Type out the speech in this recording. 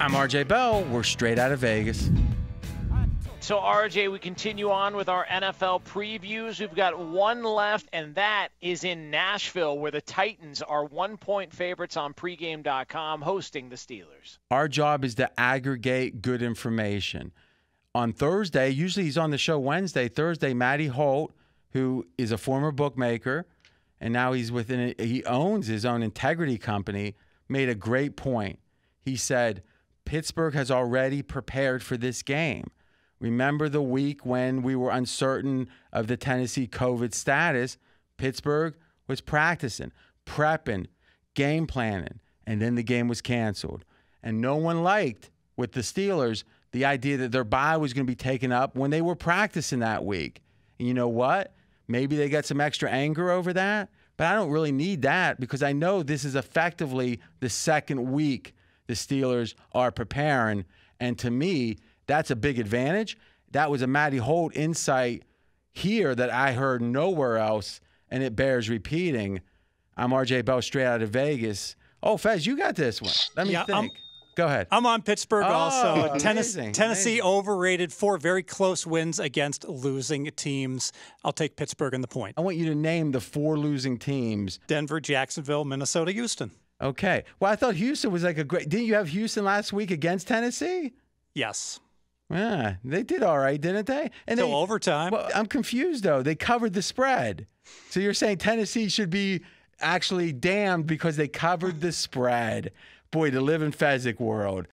I'm RJ Bell. We're straight out of Vegas. So, RJ, we continue on with our NFL previews. We've got one left, and that is in Nashville, where the Titans are one point favorites on pregame.com hosting the Steelers. Our job is to aggregate good information. On Thursday, usually he's on the show Wednesday, Thursday, Matty Holt, who is a former bookmaker, and now he's within, he owns his own integrity company made a great point. He said, Pittsburgh has already prepared for this game. Remember the week when we were uncertain of the Tennessee COVID status? Pittsburgh was practicing, prepping, game planning, and then the game was canceled. And no one liked with the Steelers the idea that their bye was going to be taken up when they were practicing that week. And you know what? Maybe they got some extra anger over that. But I don't really need that because I know this is effectively the second week the Steelers are preparing. And to me, that's a big advantage. That was a Matty Holt insight here that I heard nowhere else, and it bears repeating. I'm RJ Bell, straight out of Vegas. Oh, Fez, you got this one. Let me yeah, think. I'm, Go ahead. I'm on Pittsburgh oh, also. Tennessee, Tennessee overrated. Four very close wins against losing teams. I'll take Pittsburgh in the point. I want you to name the four losing teams Denver, Jacksonville, Minnesota, Houston. Okay. Well, I thought Houston was like a great. Didn't you have Houston last week against Tennessee? Yes. Yeah, they did all right, didn't they? And Still they, overtime. Well, I'm confused though. They covered the spread. So you're saying Tennessee should be actually damned because they covered the spread boy, to live in Fezzik world